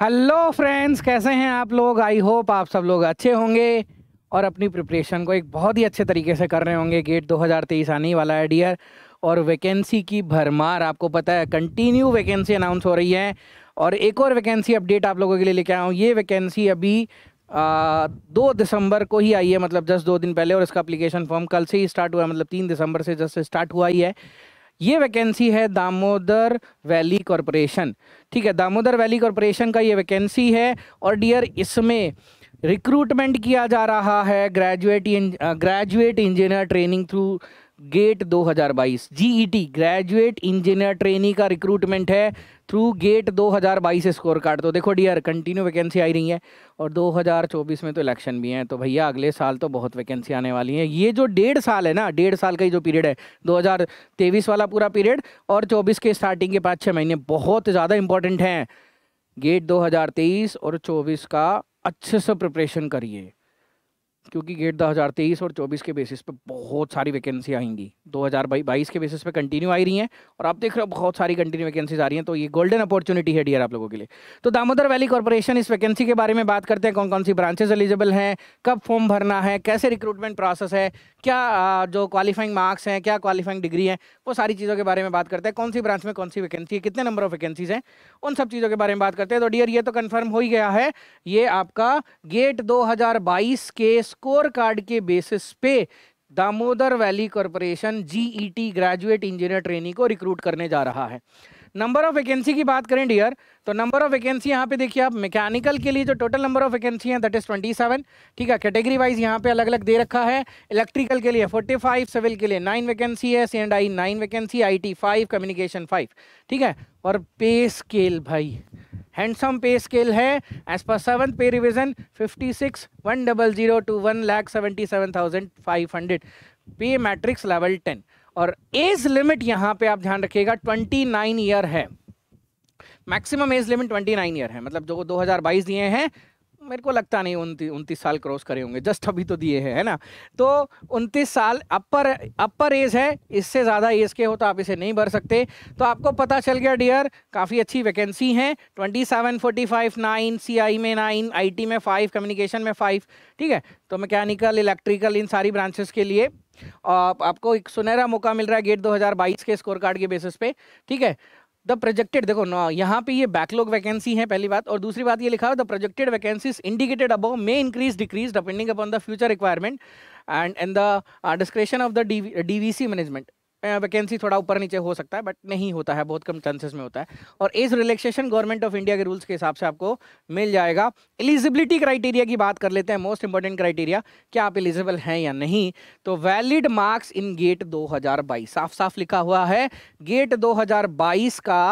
hello friends कैसे हैं आप लोग आई होप आप सब लोग अच्छे होंगे और अपनी प्रिपरेशन को एक बहुत ही अच्छे तरीके से कर रहे होंगे गेट 2023 आने वाला है डियर और वैकेंसी की भरमार आपको पता है कंटिन्यू वैकेंसी अनाउंस हो रही है और एक और वैकेंसी अपडेट आप लोगों के लिए लेके आया हूँ ये वैकेंसी अभी आ, दो दिसंबर को ही आई है मतलब जस्ट दो दिन पहले और इसका अप्लीकेशन फॉर्म कल से ही स्टार्ट हुआ है मतलब तीन दिसंबर से जस्ट स्टार्ट हुआ ही है ये वैकेंसी है दामोदर वैली कॉरपोरेशन ठीक है दामोदर वैली कॉरपोरेशन का ये वैकेंसी है और डियर इसमें रिक्रूटमेंट किया जा रहा है graduate graduate engineer training through GATE 2022 T graduate engineer trainee का रिक्रूटमेंट है थ्रू गेट 2022 स्कोर कार्ड तो देखो डियर कंटिन्यू वैकेंसी आई रही है और 2024 में तो इलेक्शन भी हैं तो भैया अगले साल तो बहुत वैकेंसी आने वाली है ये जो डेढ़ साल है ना डेढ़ साल का ही जो पीरियड है 2023 वाला पूरा पीरियड और 24 के स्टार्टिंग के पाँच छः महीने बहुत ज़्यादा इंपॉर्टेंट हैं गेट तेईस और चौबीस का अच्छे से प्रिपरेशन करिए क्योंकि गेट दो हज़ार तेईस और चौबीस के बेसिस पे बहुत सारी वैकेंसी आएंगी दो हज़ार बाई बाईस के बेसिस पे कंटिन्यू आ रही हैं और आप देख रहे हो बहुत सारी कंटिन्यू वैकेंसीज आ रही हैं तो ये गोल्डन अपॉर्चुनिटी है डियर आप लोगों के लिए तो दामोदर वैली कॉरपोरेशन इस वैकेंसी के बारे में बात करते हैं कौन कौन सी ब्रांचेज एलिजिबल हैं कब फॉर्म भरना है कैसे रिक्रूटमेंट प्रोसेस है क्या जो क्वालिफाइंग मार्क्स हैं क्या क्वालिफाइंग डिग्री है वो सारी चीज़ों के बारे में बात करते हैं कौन सी ब्रांच में कौन सी वैकेंसी है कितने नंबर ऑफ वैकेंसीज हैं उन सब चीज़ों के बारे में बात करते हैं तो डियर ये तो कन्फर्म हो ही गया है ये आपका गेट दो के स्कोर कार्ड के बेसिस पे Damodar Valley Corporation GET graduate engineer trainee को रिक्रूट करने जा रहा है नंबर ऑफ वैकेंसी की बात करें डियर तो नंबर ऑफ वैकेंसी यहाँ पे देखिए आप मैकेनिकल के लिए जो टोटल नंबर ऑफ वैकेंसी है दैट इज 27 ठीक है कैटेगरी वाइज यहाँ पे अलग अलग दे रखा है इलेक्ट्रिकल के लिए 45 सिविल के लिए नाइन वैकेंसी है C and I nine vacancy I T five communication five ठीक है और पे स्केल भाई हैंडसम पे स्केल है as per seven pay revision fifty six one double zero two one lakh seventy seven thousand five hundred pay matrix level ten और age limit यहाँ पे आप ध्यान रखिएगा ट्वेंटी नाइन ईयर है maximum age limit twenty nine year है मतलब जो दो हजार बाईस दिए हैं मेरे को लगता नहीं उनती उनतीस साल क्रॉस करे होंगे जस्ट अभी तो दिए हैं है ना तो उनतीस साल अपर अपर एज है इससे ज़्यादा एज के हो तो आप इसे नहीं भर सकते तो आपको पता चल गया डियर काफ़ी अच्छी वैकेंसी हैं twenty seven forty five nine C I में नाइन आई टी में फाइव कम्युनिकेशन में फाइव ठीक है तो मैकेनिकल इलेक्ट्रिकल इन सारी ब्रांचेस के लिए आप, आपको एक सुनहरा मौका मिल रहा है गेट दो के स्कोर कार्ड के बेसिस पे ठीक है द प्रोजेक्टेड देखो ना यहाँ पे ये बैकलॉग वैकेंसी है पहली बात और दूसरी बात ये लिखा है the projected vacancies indicated above may increase decrease depending upon the future requirement and and the discretion of the D V C management vacancy थोड़ा ऊपर नीचे हो सकता है बट नहीं होता है बहुत कम चांसेस में होता है और age relaxation government of India के रूल्स के हिसाब से आपको मिल जाएगा एलिजिबिलिटी क्राइटेरिया की बात कर लेते हैं मोस्ट इंपॉर्टेंट क्राइटेरिया क्या आप एलिजिबल हैं या नहीं तो वैलिड मार्क्स इन गेट दो साफ साफ लिखा हुआ है गेट दो का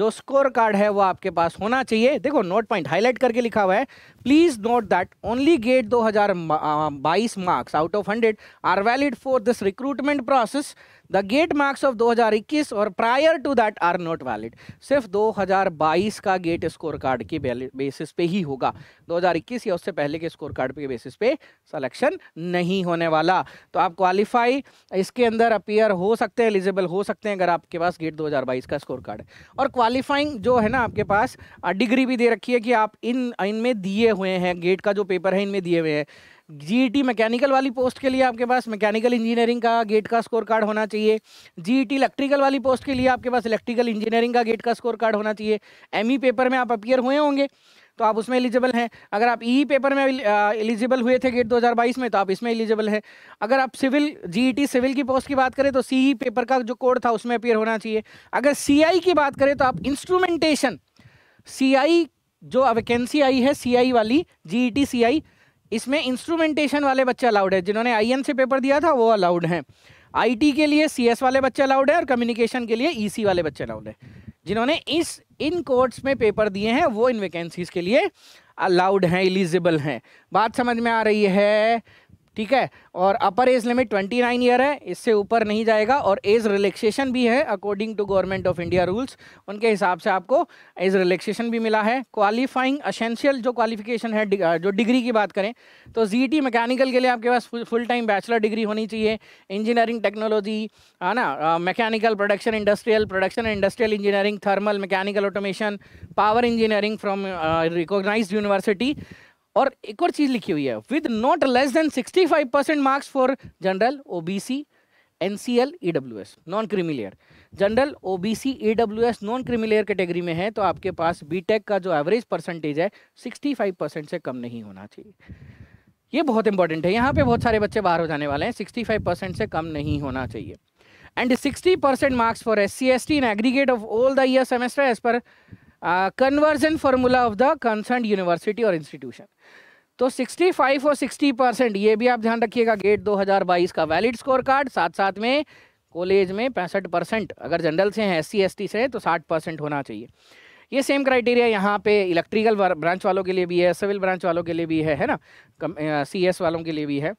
जो स्कोर कार्ड है वो आपके पास होना चाहिए देखो नोट पॉइंट हाईलाइट करके लिखा हुआ है please note that only GATE 2022 marks out of 100 are valid for this recruitment process the GATE marks of 2021 और prior to that are not valid सिर्फ 2022 का गेट स्कोर कार्ड के बेसिस पे ही होगा 2021 या उससे पहले के स्कोर कार्ड के बेसिस पे सिलेक्शन नहीं होने वाला तो आप क्वालिफाई इसके अंदर अपियर हो सकते हैं एलिजिबल हो सकते हैं अगर आपके पास गेट 2022 का स्कोर कार्ड है और क्वालिफाइंग जो है ना आपके पास डिग्री भी दे रखी है कि आप इन इनमें दिए हुए हैं गेट का जो पेपर है इनमें दिए हुए हैं जीईटी मैकेनिकल e वाली पोस्ट के लिए आपके पास मैकेनिकल इंजीनियरिंग का गेट का स्कोर कार्ड होना चाहिए जीईटी इलेक्ट्रिकल e वाली पोस्ट के लिए आपके पास इलेक्ट्रिकल इंजीनियरिंग का गेट का स्कोर कार्ड होना चाहिए एमई पेपर e में आप अपियर हुए होंगे तो आप उसमें एलिजिबल हैं अगर आप ई पेपर में एलिजिबल हुए थे गेट 2022 में तो आप इसमें एलिजिबल हैं अगर आप सिविल जीईटी सिविल की पोस्ट की बात करें तो सीई पेपर का जो कोड था उसमें अपियर होना चाहिए अगर सीआई की बात करें तो आप इंस्ट्रूमेंटेशन सीआई जो वैकेंसी आई है सीआई वाली जीईटी सीआई e इसमें इंस्ट्रूमेंटेशन वाले बच्चे अलाउड है जिन्होंने आईएन से पेपर दिया था वो अलाउड हैं आईटी के लिए सीएस वाले बच्चे अलाउड है और कम्युनिकेशन के लिए ईसी e वाले बच्चे अलाउड है जिन्होंने इस इन कोर्ट्स में पेपर दिए हैं वो इन वैकेंसीज़ के लिए अलाउड हैं एलिजिबल हैं बात समझ में आ रही है ठीक है और upper age limit twenty nine year है इससे ऊपर नहीं जाएगा और एज रिलैक्सेशन भी है according to government of India rules उनके हिसाब से आपको एज रिलैक्सेशन भी मिला है क्वालिफाइंग असेंशियल जो क्वालिफिकेशन है जो डिग्री की बात करें तो जी मैकेनिकल के लिए आपके पास फुल टाइम बैचलर डिग्री होनी चाहिए इंजीनियरिंग टेक्नोलॉजी है ना mechanical production industrial production industrial engineering thermal mechanical automation power engineering from recognise university और एक और चीज लिखी हुई है with not less than 65 percent marks for general OBC NCL EWS non creamy layer general OBC EWS non creamy layer category में है तो आपके पास बीटेक e का जो एवरेज परसेंटेज है 65 परसेंट से कम नहीं होना चाहिए ये बहुत इंपॉर्टेंट है यहाँ पे बहुत सारे बच्चे बाहर हो जाने वाले हैं सिक्सटी परसेंट से कम नहीं होना चाहिए and sixty percent marks for S C S T in aggregate of all the year semester as per conversion formula of the concern university और इंस्टीट्यूशन तो 65 और 60 परसेंट ये भी आप ध्यान रखिएगा गेट 2022 का वैलिड स्कोर कार्ड साथ साथ में कॉलेज में पैंसठ परसेंट अगर जनरल से हैं एस सी से तो 60 परसेंट होना चाहिए ये सेम क्राइटेरिया यहाँ पे इलेक्ट्रिकल ब्रांच वालों के लिए भी है सिविल ब्रांच वालों के लिए भी है है ना सी एस वालों के लिए भी है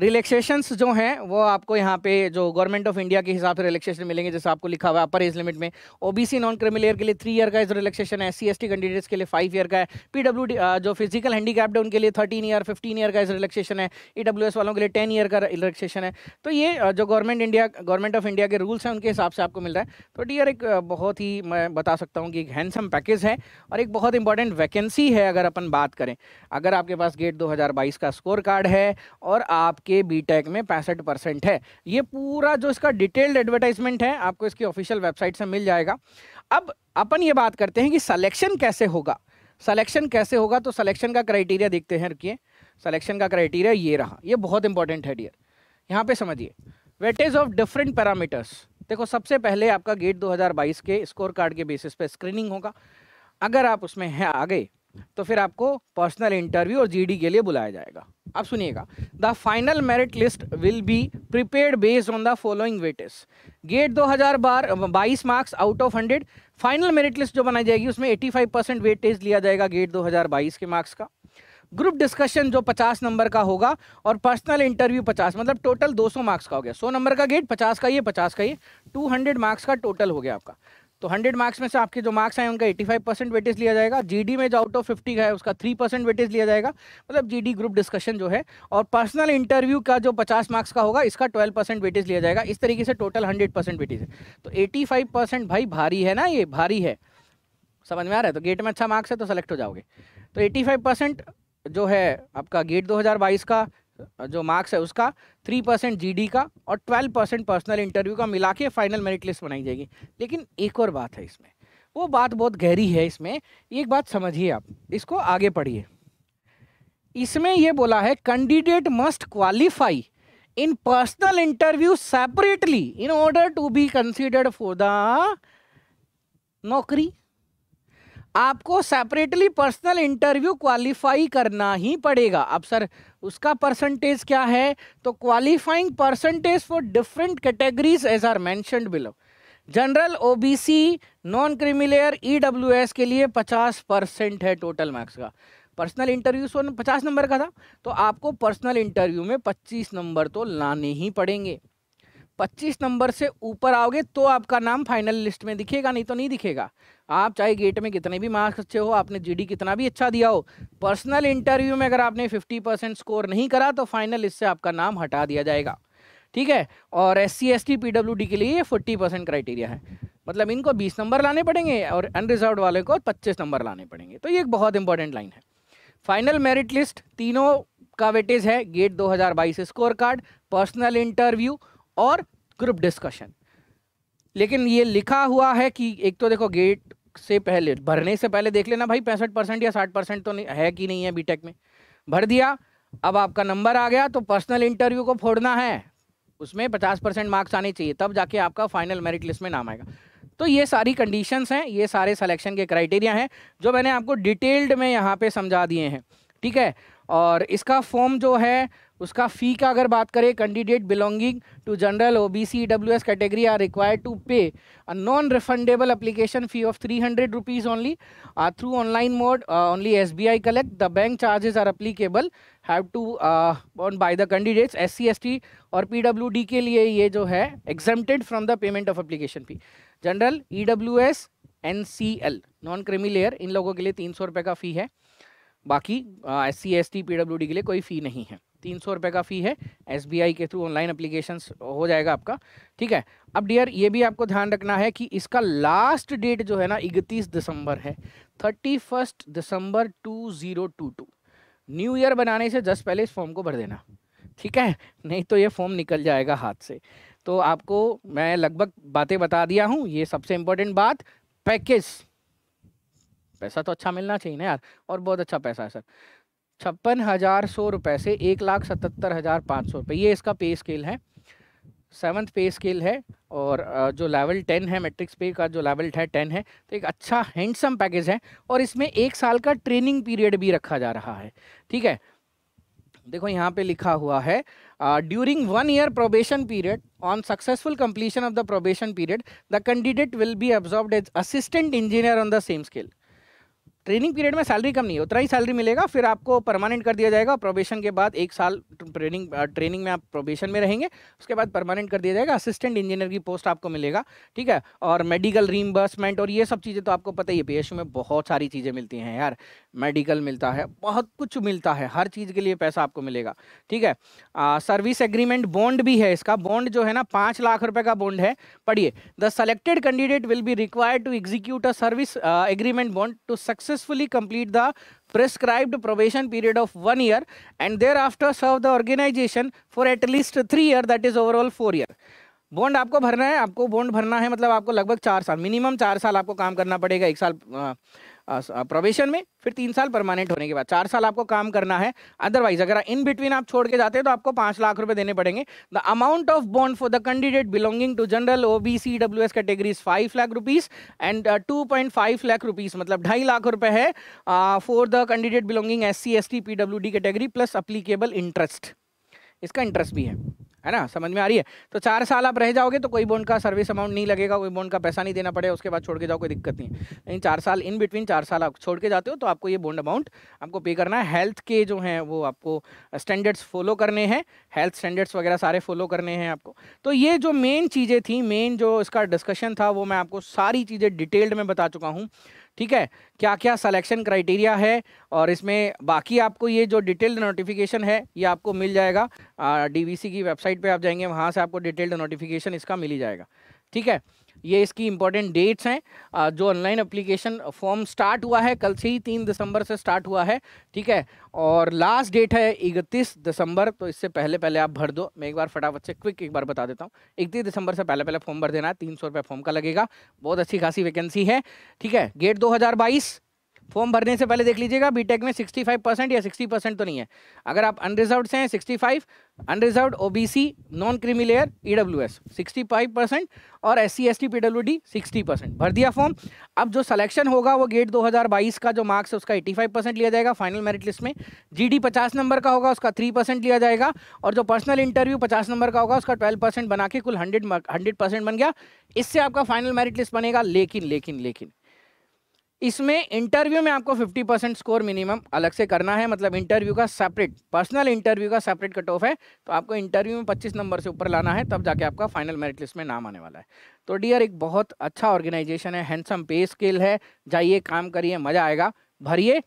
रिलैक्सेशंस जो हैं वो आपको यहाँ पे जो गवर्नमेंट ऑफ इंडिया के हिसाब से रिलैक्सेशन मिलेंगे जैसे आपको लिखा हुआ है अपर एज लिमिट में ओबीसी नॉन क्रिमिलियर के लिए थ्री ईयर का इस रिलैक्सेशन है सी एस कैंडिडेट्स के लिए फाइव ईयर का है पीडब्ल्यू जो फिजिकल हैंडीकैप्ड है उनके लिए थर्टीन ईयर फिफ्टीन ईयर का इस रिलैक्सेशन है ई e वालों के लिए टेन ईयर का रिलैक्सेशन है तो ये जो government India government of India के रूल्स हैं उनके हिसाब से आपको मिल रहा है तो डियर एक बहुत ही मैं बता सकता हूँ कि एक हैंडसम पैकेज है और एक बहुत इंपॉर्टेंट वैकेंसी है अगर अपन बात करें अगर आपके पास गेट दो का स्कोर कार्ड है और आप के बी टेक में पैंसठ परसेंट है ये पूरा जो इसका डिटेल्ड एडवर्टाइजमेंट है आपको इसकी ऑफिशियल वेबसाइट से मिल जाएगा अब अपन ये बात करते हैं कि सलेक्शन कैसे होगा सलेक्शन कैसे होगा तो सलेक्शन का क्राइटेरिया देखते हैं रुकी सलेक्शन का क्राइटेरिया ये रहा ये बहुत इंपॉर्टेंट है डियर यहाँ पे समझिए वेटेज ऑफ डिफरेंट पैरामीटर्स देखो सबसे पहले आपका गेट 2022 के स्कोर कार्ड के बेसिस पे स्क्रीनिंग होगा अगर आप उसमें हैं आ गए तो फिर आपको पर्सनल इंटरव्यू और जीडी के लिए बुलाया जाएगा आप सुनिएगा the final merit list will be prepared based on the following weightage GATE 2022 marks out of 100 final merit list जो बनाई जाएगी उसमें 85 परसेंट वेटेज लिया जाएगा गेट 2022 के मार्क्स का ग्रुप डिस्कशन जो 50 नंबर का होगा और पर्सनल इंटरव्यू 50 मतलब टोटल 200 मार्क्स का हो गया 100 नंबर का गेट 50 का ये 50 का ये 200 मार्क्स का टोटल हो गया आपका तो 100 मार्क्स में से आपके जो मार्क्स आए उनका 85 परसेंट वेटेज लिया जाएगा जीडी में जो आउट ऑफ 50 का है उसका 3 परसेंट वेटेज लिया जाएगा मतलब जीडी ग्रुप डिस्कशन जो है और पर्सनल इंटरव्यू का जो 50 मार्क्स का होगा इसका 12 परसेंट वेटेज लिया जाएगा इस तरीके से टोटल 100 परसेंट वेटेज है तो 85 परसेंट भाई भारी है ना ये भारी है समझ में आ रहा है तो गेट में अच्छा मार्क्स है तो सेलेक्ट हो जाओगे तो 85 परसेंट जो है आपका गेट 2022 का जो मार्क्स है उसका थ्री परसेंट जी का और ट्वेल्व परसेंट पर्सनल इंटरव्यू का मिला के फाइनल मेरिट लिस्ट बनाई जाएगी लेकिन एक और बात है इसमें वो बात बहुत गहरी है इसमें एक बात समझिए आप इसको आगे पढ़िए इसमें यह बोला है candidate must qualify in personal interview separately in order to be considered for the नौकरी आपको सेपरेटली पर्सनल इंटरव्यू क्वालिफाई करना ही पड़ेगा अब सर उसका परसेंटेज क्या है तो qualifying percentage for different categories as are mentioned below general OBC non creamy layer EWS के लिए 50 परसेंट है टोटल मार्क्स का पर्सनल इंटरव्यू सो पचास नंबर का था तो आपको पर्सनल इंटरव्यू में पच्चीस नंबर तो लाने ही पड़ेंगे पच्चीस नंबर से ऊपर आओगे तो आपका नाम फाइनल लिस्ट में दिखेगा नहीं तो नहीं दिखेगा आप चाहे गेट में कितने भी मार्क्स अच्छे हो आपने जीडी कितना भी अच्छा दिया हो पर्सनल इंटरव्यू में अगर आपने 50 परसेंट स्कोर नहीं करा तो फाइनल लिस्ट से आपका नाम हटा दिया जाएगा ठीक है और S C S T P W D के लिए ये फोर्टी परसेंट क्राइटेरिया है मतलब इनको बीस नंबर लाने पड़ेंगे और अनरिजर्व वाले को पच्चीस नंबर लाने पड़ेंगे तो ये एक बहुत इंपॉर्टेंट लाइन है फाइनल मेरिट लिस्ट तीनों का वेटेज है GATE 2022 score card personal interview और ग्रुप डिस्कशन लेकिन ये लिखा हुआ है कि एक तो देखो गेट से पहले भरने से पहले देख लेना भाई पैंसठ परसेंट या साठ परसेंट तो नहीं है कि नहीं है बीटेक में भर दिया अब आपका नंबर आ गया तो पर्सनल इंटरव्यू को फोड़ना है उसमें पचास परसेंट मार्क्स आने चाहिए तब जाके आपका फाइनल मेरिट लिस्ट में नाम आएगा तो ये सारी कंडीशंस हैं ये सारे सिलेक्शन के क्राइटेरिया हैं जो मैंने आपको डिटेल्ड में यहाँ पर समझा दिए हैं ठीक है और इसका फॉर्म जो है उसका फ़ी का अगर बात करें candidate belonging to general O B C W S category are required to pay a non refundable application fee of three hundred rupees only through online mode only S B I collect the bank charges are applicable have to on by the candidates S C S T और P W D के लिए ये जो है exempted from the payment of application fee general E W S N C L non creamy layer इन लोगों के लिए तीन सौ रुपये का फ़ी है बाकी S C S T P W D के लिए कोई फ़ी नहीं है तीन सौ रुपये का फ़ी है एस के थ्रू ऑनलाइन अप्लीकेशन हो जाएगा आपका ठीक है अब डियर ये भी आपको ध्यान रखना है कि इसका लास्ट डेट जो है ना इकतीस दिसंबर है thirty first December two zero two two new year बनाने से जस्ट पहले इस फॉर्म को भर देना ठीक है नहीं तो ये फॉर्म निकल जाएगा हाथ से तो आपको मैं लगभग बातें बता दिया हूँ ये सबसे इम्पोर्टेंट बात पैकेज पैसा तो अच्छा मिलना चाहिए ना यार और बहुत अच्छा पैसा है सर छप्पन हज़ार सौ रुपये से एक लाख सतहत्तर हज़ार पाँच सौ रुपये ये इसका पे स्केल है सेवन्थ पे स्केल है और जो लेवल टेन है मैट्रिक्स पे का जो लेवल है टेन है तो एक अच्छा हैंडसम पैकेज है और इसमें एक साल का ट्रेनिंग पीरियड भी रखा जा रहा है ठीक है देखो यहाँ पे लिखा हुआ है during one year probation period on successful completion of the probation period the candidate will be absorb as assistant engineer on the same scale training period में सैलरी कम नहीं है उतना ही सैलरी मिलेगा फिर आपको परमानेंट कर दिया जाएगा प्रोबेशन के बाद एक साल ट्रेनिंग ट्रेनिंग में आप प्रोबेशन में रहेंगे उसके बाद परमानेंट कर दिया जाएगा असिस्टेंट इंजीनियर की पोस्ट आपको मिलेगा ठीक है और मेडिकल रीइम्बर्समेंट और ये सब चीज़ें तो आपको पता ही है पी में बहुत सारी चीज़ें मिलती हैं यार मेडिकल मिलता है बहुत कुछ मिलता है हर चीज़ के लिए पैसा आपको मिलेगा ठीक है सर्विस एग्रीमेंट बॉन्ड भी है इसका बॉन्ड जो है ना पाँच लाख रुपये का बॉन्ड है पढ़िए the selected candidate will be required to execute a service agreement bond to success successfully complete the prescribed probation period of 1 year and thereafter serve the organization for at least 3 year that is overall 4 year bond आपको भरना है आपको bond भरना है मतलब आपको लगभग चार साल मिनिमम चार साल आपको काम करना पड़ेगा एक साल आ, प्रोबेशन में फिर तीन साल परमानेंट होने के बाद चार साल आपको काम करना है अदरवाइज अगर इन बिटवीन आप छोड़ के जाते हैं तो आपको पाँच लाख रुपए देने पड़ेंगे the amount of bond for the candidate belonging to general O B C W S categories five lakh rupees and two point five lakh rupees मतलब ढाई लाख रुपए है for the candidate belonging S C S T P W D category plus applicable interest इसका interest भी है है ना समझ में आ रही है तो चार साल आप रह जाओगे तो कोई बोन का सर्विस अमाउंट नहीं लगेगा कोई बोन का पैसा नहीं देना पड़ेगा उसके बाद छोड़ के जाओ कोई दिक्कत नहीं लेकिन चार साल इन बिटवीन चार साल आप छोड़ के जाते हो तो आपको ये बोन अमाउंट आपको पे करना है हेल्थ के जो हैं वो आपको स्टैंडर्ड्स फॉलो करने हैं हेल्थ स्टैंडर्ड्स वगैरह सारे फॉलो करने हैं आपको तो ये जो मेन चीज़ें थी मेन जो इसका डिस्कशन था वो मैं आपको सारी चीज़ें डिटेल्ड में बता चुका हूँ ठीक है क्या क्या सलेक्शन क्राइटेरिया है और इसमें बाकी आपको ये जो डिटेल्ड नोटिफिकेशन है ये आपको मिल जाएगा डीवीसी की वेबसाइट पे आप जाएंगे वहाँ से आपको डिटेल्ड नोटिफिकेशन इसका मिल ही जाएगा ठीक है ये इसकी इम्पॉर्टेंट डेट्स हैं जो ऑनलाइन अप्लीकेशन फॉर्म स्टार्ट हुआ है कल से ही तीन दिसंबर से स्टार्ट हुआ है ठीक है और लास्ट डेट है इकतीस दिसंबर तो इससे पहले पहले आप भर दो मैं एक बार फटाफट से क्विक एक बार बता देता हूँ इकतीस दिसंबर से पहले पहले फॉर्म भर देना है तीन सौ रुपये फॉर्म का लगेगा बहुत अच्छी खासी वैकेंसी है ठीक है गेट दो हज़ार बाईस फॉर्म भरने से पहले देख लीजिएगा बीटेक में 65 परसेंट या 60 परसेंट तो नहीं है अगर आप अनरिजर्व से हैं 65 unreserved O non creamy layer W 65 percent और S C S T P percent भर दिया फॉर्म अब जो सिलेक्शन होगा वो गेट 2022 का जो मार्क्स है उसका 85 परसेंट लिया जाएगा फाइनल मेरिट लिस्ट में जी डी नंबर का होगा उसका थ्री परसेंट लिया जाएगा और जो पर्सनल इंटरव्यू पचास नंबर का होगा उसका ट्वेल्व परसेंट बना के कुल हंड्रेड हंड्रेड परसेंट बन गया इससे आपका फाइनल मेरिट लिस्ट बनेगा लेकिन लेकिन लेकिन इसमें इंटरव्यू में आपको 50 परसेंट स्कोर मिनिमम अलग से करना है मतलब इंटरव्यू का सेपरेट पर्सनल इंटरव्यू का सेपरेट कट ऑफ है तो आपको इंटरव्यू में 25 नंबर से ऊपर लाना है तब जाके आपका फाइनल मेरिट लिस्ट में नाम आने वाला है तो डियर एक बहुत अच्छा ऑर्गेनाइजेशन है हैंडसम पे स्केल है जाइए काम करिए मज़ा आएगा भरिए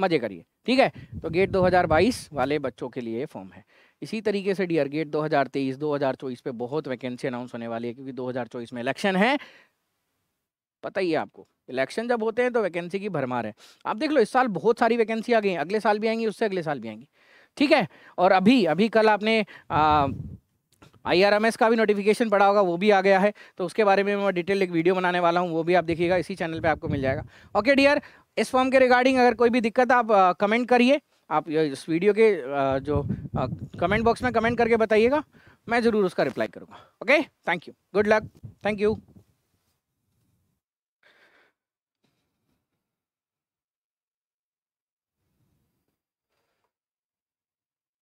मज़े करिए ठीक है तो गेट दो वाले बच्चों के लिए फॉर्म है इसी तरीके से डियर गेट दो हज़ार पे बहुत वैकेंसी अनाउंस होने वाली है क्योंकि दो में इलेक्शन है पता ही है आपको इलेक्शन जब होते हैं तो वैकेंसी की भरमार है आप देख लो इस साल बहुत सारी वैकेंसी आ गई अगले साल भी आएंगी उससे अगले साल भी आएंगी ठीक है और अभी अभी कल आपने आ, एस का भी नोटिफिकेशन पड़ा होगा वो भी आ गया है तो उसके बारे में मैं डिटेल एक वीडियो बनाने वाला हूँ वो भी आप देखिएगा इसी चैनल पे आपको मिल जाएगा ओके डियर इस फॉर्म के रिगार्डिंग अगर कोई भी दिक्कत आप कमेंट करिए आप इस वीडियो के आ, जो आ, कमेंट बॉक्स में कमेंट करके बताइएगा मैं ज़रूर उसका रिप्लाई करूँगा okay thank you good luck thank you